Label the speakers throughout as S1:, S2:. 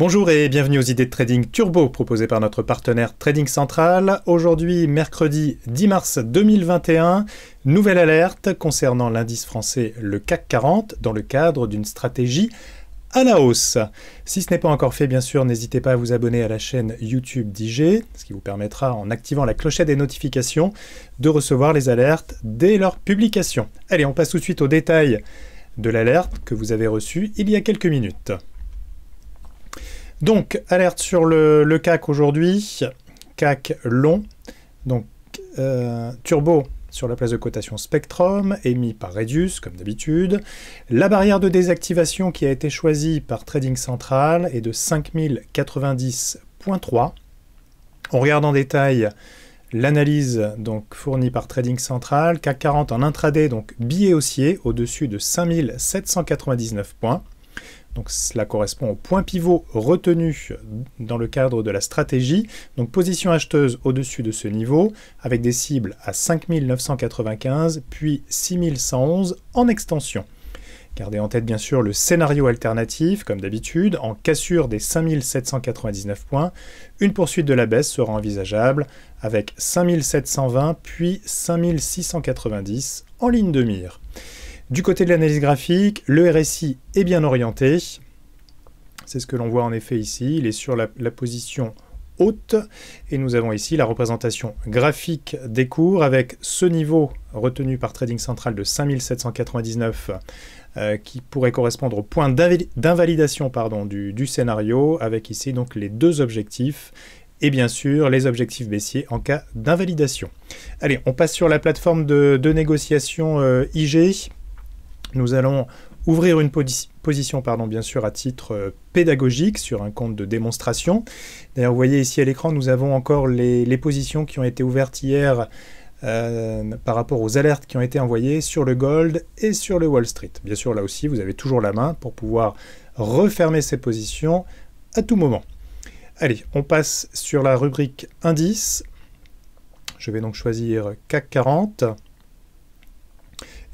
S1: Bonjour et bienvenue aux idées de trading turbo proposées par notre partenaire Trading Central. Aujourd'hui, mercredi 10 mars 2021, nouvelle alerte concernant l'indice français le CAC 40 dans le cadre d'une stratégie à la hausse. Si ce n'est pas encore fait, bien sûr, n'hésitez pas à vous abonner à la chaîne YouTube d'IG, ce qui vous permettra, en activant la clochette des notifications, de recevoir les alertes dès leur publication. Allez, on passe tout de suite aux détails de l'alerte que vous avez reçue il y a quelques minutes. Donc, alerte sur le, CAC aujourd'hui, CAC long, donc euh, turbo sur la place de cotation Spectrum, émis par Redius, comme d'habitude. La barrière de désactivation qui a été choisie par Trading Central est de 5090.3. On regarde en détail l'analyse donc fournie par Trading Central, CAC 40 en intraday, donc billet haussier, au-dessus de 5799 points. Donc cela correspond au point pivot retenu dans le cadre de la stratégie. Donc position acheteuse au-dessus de ce niveau avec des cibles à 5995 puis 6111 en extension. Gardez en tête bien sûr le scénario alternatif, comme d'habitude, en cassure des 5799 points, une poursuite de la baisse sera envisageable avec 5720 puis 5690 en ligne de mire. Du côté de l'analyse graphique, le RSI est bien orienté. C'est ce que l'on voit en effet ici. Il est sur la, position haute. Et nous avons ici la représentation graphique des cours avec ce niveau retenu par Trading Central de 5799 euh, qui pourrait correspondre au point d'invalidation du, scénario avec ici donc les deux objectifs et bien sûr les objectifs baissiers en cas d'invalidation. Allez, on passe sur la plateforme de, négociation euh, IG. Nous allons ouvrir une position, pardon, bien sûr, à titre euh, pédagogique sur un compte de démonstration. D'ailleurs, vous voyez ici à l'écran, nous avons encore les, positions qui ont été ouvertes hier euh, par rapport aux alertes qui ont été envoyées sur le gold et sur le Wall Street. Bien sûr, là aussi, vous avez toujours la main pour pouvoir refermer ces positions à tout moment. Allez, on passe sur la rubrique indice. Je vais donc choisir CAC 40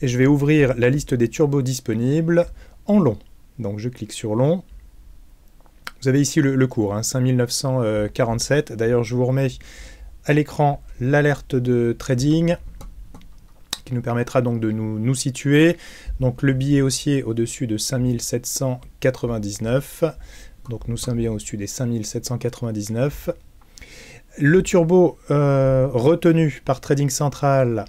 S1: et je vais ouvrir la liste des turbos disponibles en long. Donc je clique sur long. Vous avez ici le, cours, hein, 5947. D'ailleurs, je vous remets à l'écran l'alerte de trading qui nous permettra donc de nous, situer. Donc le billet haussier au-dessus de 5799. Donc nous sommes bien au-dessus des 5799. Le turbo euh, retenu par Trading Central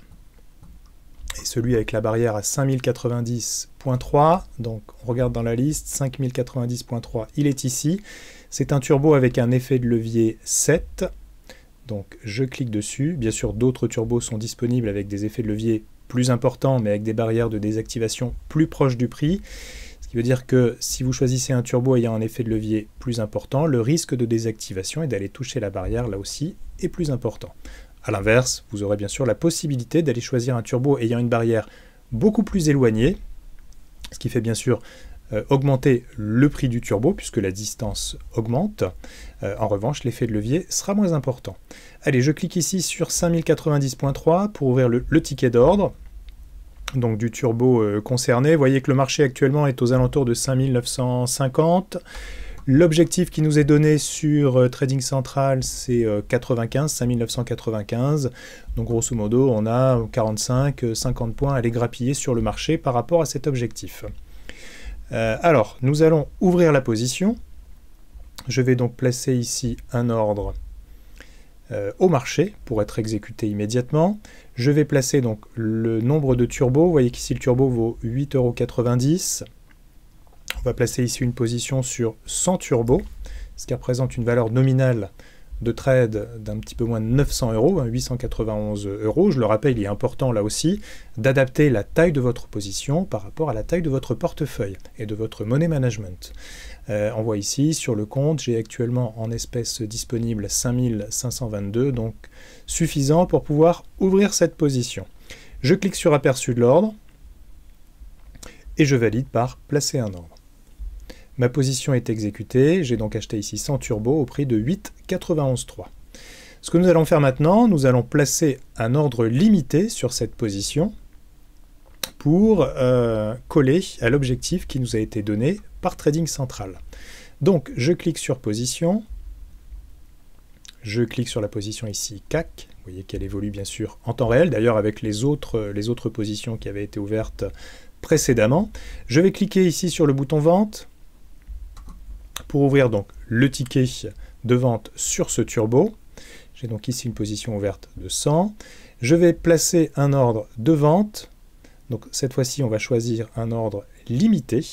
S1: et celui avec la barrière à 5090.3. Donc on regarde dans la liste, 5090.3, il est ici. C'est un turbo avec un effet de levier 7. Donc je clique dessus. Bien sûr, d'autres turbos sont disponibles avec des effets de levier plus importants, mais avec des barrières de désactivation plus proches du prix. Ce qui veut dire que si vous choisissez un turbo ayant un effet de levier plus important, le risque de désactivation et d'aller toucher la barrière là aussi est plus important. A l'inverse, vous aurez bien sûr la possibilité d'aller choisir un turbo ayant une barrière beaucoup plus éloignée, ce qui fait bien sûr euh, augmenter le prix du turbo puisque la distance augmente. Euh, en revanche, l'effet de levier sera moins important. Allez, je clique ici sur 5090.3 pour ouvrir le, ticket d'ordre donc du turbo euh, concerné. Vous voyez que le marché actuellement est aux alentours de 5950. L'objectif qui nous est donné sur euh, Trading Central, c'est 95, euh, 5995. Donc grosso modo, on a 45, 50 euh, points à les grappiller sur le marché par rapport à cet objectif. alors, nous allons ouvrir la position. Je vais donc placer ici un ordre au marché pour être exécuté immédiatement. Je vais placer donc le nombre de turbos. Vous voyez qu'ici le turbo vaut 8,90 euros va placer ici une position sur 100 turbo, ce qui représente une valeur nominale de trade d'un petit peu moins de 900 euros, 891 hein, euros. Je le rappelle, il est important là aussi d'adapter la taille de votre position par rapport à la taille de votre portefeuille et de votre money management. on euh, voit ici sur le compte, j'ai actuellement en espèces disponibles 5522, donc suffisant pour pouvoir ouvrir cette position. Je clique sur aperçu de l'ordre et je valide par placer un ordre. Ma position est exécutée, j'ai donc acheté ici 100 turbo au prix de 8,91,3. Ce que nous allons faire maintenant, nous allons placer un ordre limité sur cette position pour euh, coller à l'objectif qui nous a été donné par Trading Central. Donc je clique sur position, je clique sur la position ici CAC, vous voyez qu'elle évolue bien sûr en temps réel, d'ailleurs avec les autres, les autres positions qui avaient été ouvertes précédemment. Je vais cliquer ici sur le bouton vente, pour ouvrir donc le ticket de vente sur ce turbo. J'ai donc ici une position ouverte de 100. Je vais placer un ordre de vente. Donc cette fois-ci, on va choisir un ordre limité.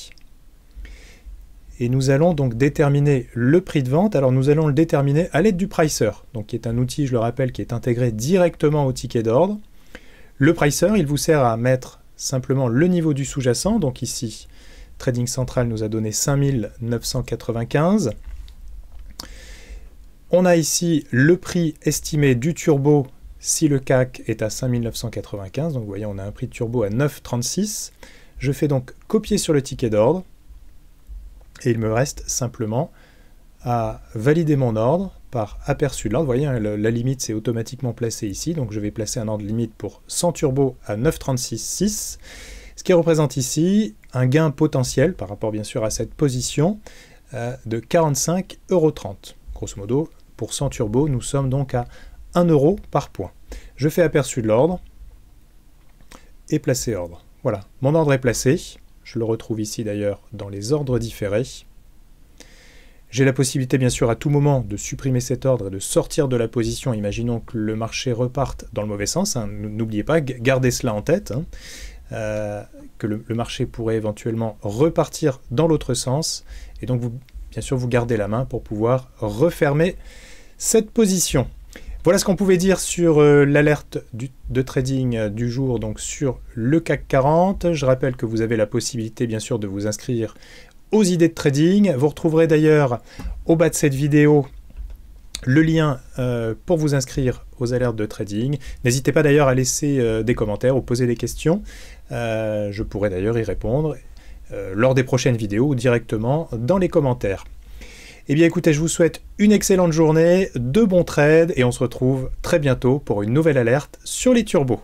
S1: Et nous allons donc déterminer le prix de vente. Alors nous allons le déterminer à l'aide du pricer, donc qui est un outil, je le rappelle, qui est intégré directement au ticket d'ordre. Le pricer, il vous sert à mettre simplement le niveau du sous-jacent, donc ici Trading Central nous a donné 5995. On a ici le prix estimé du turbo si le CAC est à 5995. Donc vous voyez, on a un prix de turbo à 9,36. Je fais donc copier sur le ticket d'ordre. Et il me reste simplement à valider mon ordre par aperçu de l'ordre. Vous voyez, hein, la limite s'est automatiquement placée ici. Donc je vais placer un ordre limite pour 100 turbo à 9,36,6. Ce qui représente ici un gain potentiel par rapport bien sûr à cette position euh, de 45,30 euros. Grosso modo, pour 100 turbo, nous sommes donc à 1 euro par point. Je fais aperçu de l'ordre et placer ordre. Voilà, mon ordre est placé. Je le retrouve ici d'ailleurs dans les ordres différés. J'ai la possibilité bien sûr à tout moment de supprimer cet ordre et de sortir de la position. Imaginons que le marché reparte dans le mauvais sens. Hein. N'oubliez pas, gardez cela en tête. Hein. Euh, que le, marché pourrait éventuellement repartir dans l'autre sens. Et donc, vous, bien sûr, vous gardez la main pour pouvoir refermer cette position. Voilà ce qu'on pouvait dire sur euh, l'alerte de trading euh, du jour, donc sur le CAC 40. Je rappelle que vous avez la possibilité, bien sûr, de vous inscrire aux idées de trading. Vous retrouverez d'ailleurs au bas de cette vidéo le lien euh, pour vous inscrire aux alertes de trading. N'hésitez pas d'ailleurs à laisser euh, des commentaires ou poser des questions. Euh, je pourrai d'ailleurs y répondre lors des prochaines vidéos ou directement dans les commentaires. Eh bien écoutez, je vous souhaite une excellente journée, de bons trades et on se retrouve très bientôt pour une nouvelle alerte sur les turbos.